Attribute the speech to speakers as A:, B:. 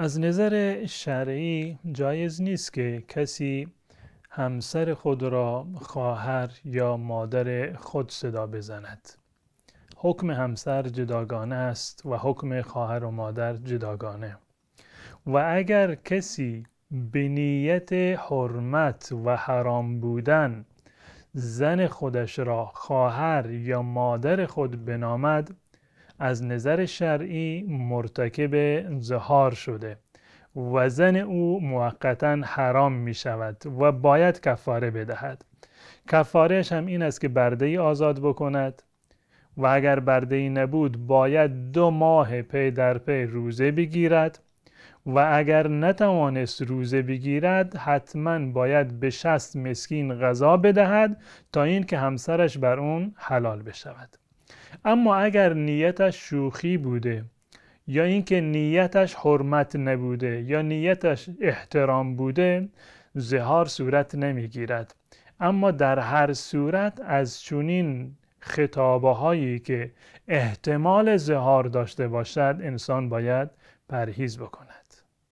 A: از نظر شرعی جایز نیست که کسی همسر خود را خواهر یا مادر خود صدا بزند حکم همسر جداگانه است و حکم خواهر و مادر جداگانه و اگر کسی به نیت حرمت و حرام بودن زن خودش را خواهر یا مادر خود بنامد از نظر شرعی مرتکب زهار شده و زن او موقتا حرام می شود و باید کفاره بدهد کفارش هم این است که برده ای آزاد بکند و اگر برده ای نبود باید دو ماه پی در پی روزه بگیرد و اگر نتوانست روزه بگیرد حتما باید به شست مسکین غذا بدهد تا اینکه همسرش بر اون حلال بشود اما اگر نیتش شوخی بوده یا اینکه نیتش حرمت نبوده یا نیتش احترام بوده زهار صورت نمیگیرد اما در هر صورت از چونین خطابه هایی که احتمال زهار داشته باشد انسان باید پرهیز بکند